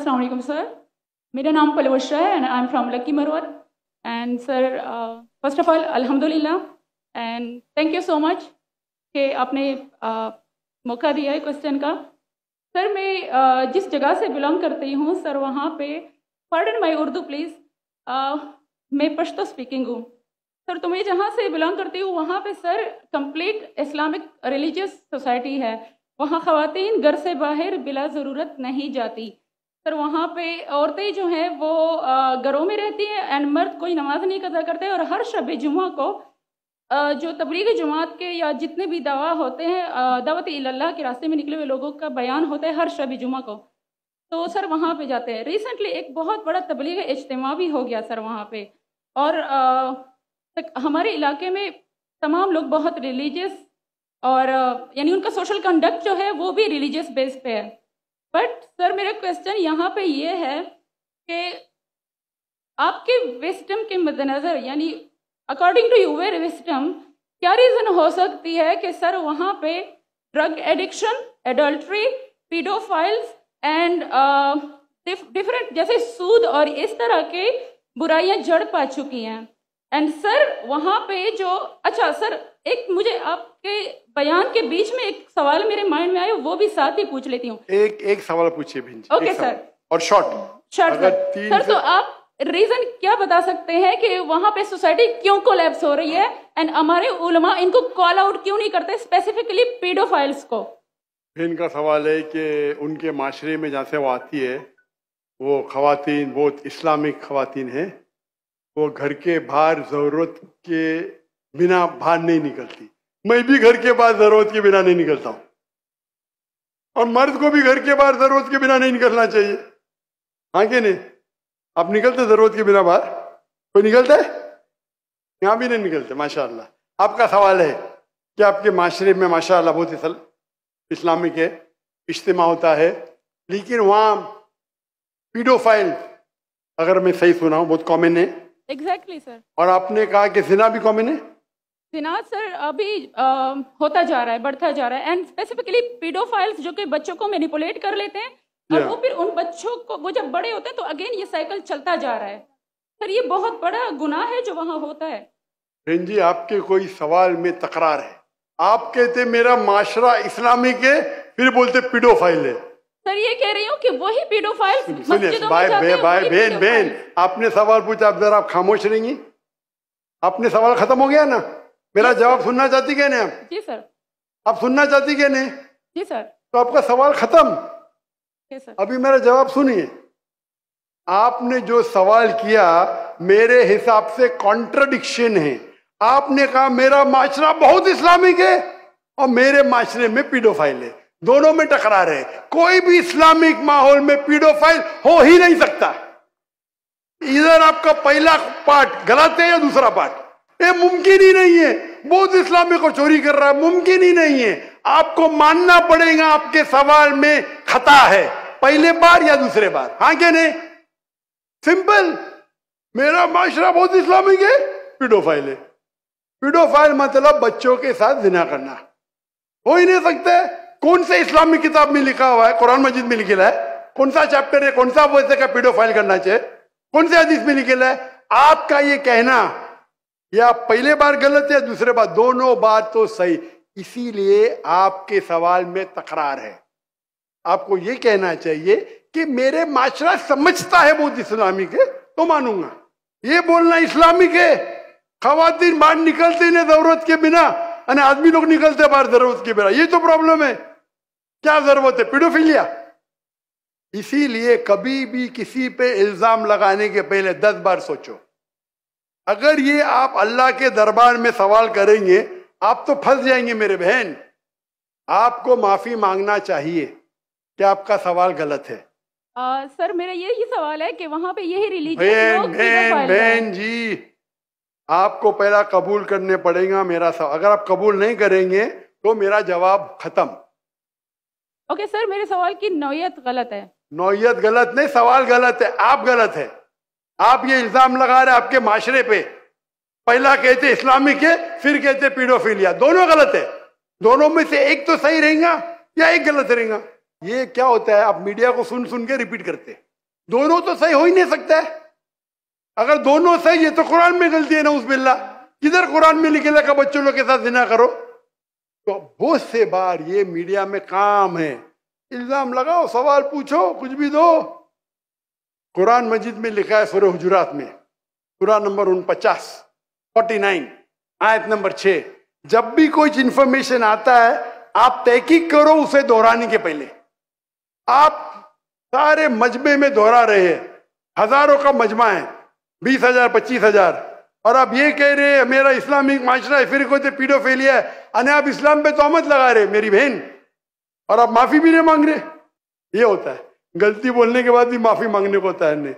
Aslam sir मेरा नाम पलवशा है and I am from Lakki Marwat and sir first of all अल्हम्दुलिल्लाह and thank you so much कि आपने uh, मौका दिया है क्वेश्चन का सर मैं uh, जिस जगह से बिलोंग करती हूँ सर वहाँ पे pardon my Urdu please uh, मैं पश्तो स्पीकिंग हूँ सर तो मैं जहाँ से बिलोंग करती हूँ वहाँ पे sir complete Islamic religious society है वहाँ ख़वान घर से बाहर बिला ज़रूरत नहीं जाती सर वहाँ पे औरतें जो हैं वो घरों में रहती हैं एंड मर्द कोई नमाज नहीं अदा करते और हर शब जुमा को जो तबलीग जमात के या जितने भी दवा होते हैं दावत अल्लाह के रास्ते में निकले हुए लोगों का बयान होता है हर शब जुमा को तो सर वहाँ पे जाते हैं रिसेंटली एक बहुत बड़ा तबलीग इज्तम भी हो गया सर वहाँ पे और हमारे इलाके में तमाम लोग बहुत रिलीजियस और यानी उनका सोशल कंडक्ट जो है वो भी रिलीजियस बेस पे है बट सर मेरा क्वेश्चन यहाँ पे ये है कि आपके विस्टम के मद्देनज़र यानी अकॉर्डिंग टू यूवेर विस्टम क्या रीज़न हो सकती है कि सर वहाँ पे drug addiction adultery paedophiles and different जैसे सूद और इस तरह के बुराइयां जड़ पा चुकी हैं एंड सर वहाँ पे जो अच्छा सर एक मुझे आप के बयान के बीच में एक सवाल मेरे माइंड में आए वो भी साथ ही पूछ लेती हूँ एक एक सवाल पूछिए भिंज ओके सर और शॉर्ट शॉर्ट सर, सर तो आप रीजन क्या बता सकते हैं कि वहां पे सोसाइटी क्यों कोलैप्स हो रही है एंड हमारे उलमा इनको कॉल आउट क्यों नहीं करते स्पेसिफिकली पीडोफाइल्स को इनका सवाल है कि उनके माशरे में जहाँ से वो आती है वो खातन बहुत इस्लामिक खातन है वो घर के बाहर ज़रूरत के बिना बाहर नहीं निकलती मैं भी घर के बाहर जरूरत के बिना नहीं निकलता हूं और मर्द को भी घर के बाहर जरूरत के बिना नहीं निकलना चाहिए हाँ के नहीं आप निकलते जरूरत के बिना बाहर कोई निकलता है यहाँ भी नहीं निकलते माशाल्लाह आपका सवाल है कि आपके माशरे में माशाल्लाह बहुत इस्लामिक है इज्तम होता है लेकिन वहाँ पीडोफाइल अगर मैं सही सुना बहुत कॉमन है एग्जैक्टली exactly, सर और आपने कहा कि जिना भी कॉमन है जिनाज सर अभी आ, होता जा रहा है बढ़ता जा रहा है एंड स्पेसिफिकली पीडोफाइल्स जो कि बच्चों को मैनिपुलेट कर लेते हैं और yeah. वो फिर उन बच्चों को वो जब बड़े होते हैं तो अगेन ये साइकिल चलता जा रहा है सर ये बहुत बड़ा गुनाह है जो वहाँ होता है बहन जी आपके कोई सवाल में तकरार है आप कहते मेरा माशरा इस्लामिक है फिर बोलते पीडोफाइल है सर ये कह रही हूँ कि वही पीडोफाइल बहन बहन आपने सवाल पूछा जरा आप खामोश रहेंगी आपने सवाल खत्म हो गया ना मेरा जवाब सुनना चाहती क्या नहीं आप जी सर आप सुनना चाहती क्या नहीं जी सर तो आपका सवाल खत्म सर अभी मेरा जवाब सुनिए आपने जो सवाल किया मेरे हिसाब से कॉन्ट्रडिक्शन है आपने कहा मेरा माशरा बहुत इस्लामिक है और मेरे माशरे में पीडोफाइल है दोनों में टकरा है कोई भी इस्लामिक माहौल में पीडोफाइल हो ही नहीं सकता इधर आपका पहला पार्ट गलत है या दूसरा पार्ट ये मुमकिन ही नहीं है बौद्ध इस्लामी को चोरी कर रहा है मुमकिन ही नहीं है आपको मानना पड़ेगा आपके सवाल में खता है पहले बार या दूसरे बार हाँ क्या नहीं सिंपल मेरा माशरा बौद्ध इस्लामिक है पीडोफाइल है पीडोफाइल मतलब बच्चों के साथ जिना करना हो ही नहीं सकता कौन से इस्लामिक किताब में लिखा हुआ है कुरान मस्जिद में लिखा है कौन सा चैप्टर है कौन सा वो का पीडोफाइल करना चाहिए कौन से हदीस में लिखे है आपका ये कहना या पहले बार गलत या दूसरे बार दोनों बात तो सही इसीलिए आपके सवाल में तकरार है आपको ये कहना चाहिए कि मेरे माशरा समझता है बहुत इस्लामिक है तो मानूंगा ये बोलना इस्लामिक है खातन बाहर निकलते ना जरूरत के बिना अने आदमी लोग निकलते बाहर जरूरत के बिना ये तो प्रॉब्लम है क्या जरूरत है पिडोफिलिया इसीलिए कभी भी किसी पे इल्जाम लगाने के पहले दस बार सोचो अगर ये आप अल्लाह के दरबार में सवाल करेंगे आप तो फंस जाएंगे मेरे बहन आपको माफी मांगना चाहिए कि आपका सवाल गलत है आ, सर मेरा यही सवाल है कि वहां पे यही रिलीजन बहन बहन बहन जी आपको पहला कबूल करने पड़ेगा मेरा सवाल अगर आप कबूल नहीं करेंगे तो मेरा जवाब खत्म ओके सर मेरे सवाल की नौयत गलत है नौयत गलत नहीं सवाल गलत है आप गलत है आप ये इल्जाम लगा रहे आपके माशरे पे पहला कहते इस्लामिक है फिर कहते पीडोफीलिया दोनों गलत है दोनों में से एक तो सही रहेगा या एक गलत रहेगा ये क्या होता है आप मीडिया को सुन सुन के रिपीट करते हैं दोनों तो सही हो ही नहीं सकता है अगर दोनों सही है तो कुरान में गलती है ना उस बिल्ला किधर कुरान में लिखे लगा बच्चों लोग के साथ जिना करो तो बहुत से बार ये मीडिया में काम है इल्जाम लगाओ सवाल पूछो कुछ भी दो कुरान मजिद में लिखा है सुरह हजरात में कुरान नंबर उनपचास फोर्टी नाइन आयत नंबर छ जब भी कोई इंफॉर्मेशन आता है आप तहकीक करो उसे दोहराने के पहले आप सारे मजमे में दोहरा रहे हैं हजारों का मजमा है बीस हजार पच्चीस हजार और आप ये कह रहे हैं मेरा इस्लामिक माशरा है फिर कोई पीडो फैलिया है अने आप इस्लाम पे तोहमत लगा रहे मेरी बहन और आप माफी भी नहीं मांग रहे ये होता है गलती बोलने के बाद भी माफी मांगने को तैयार नहीं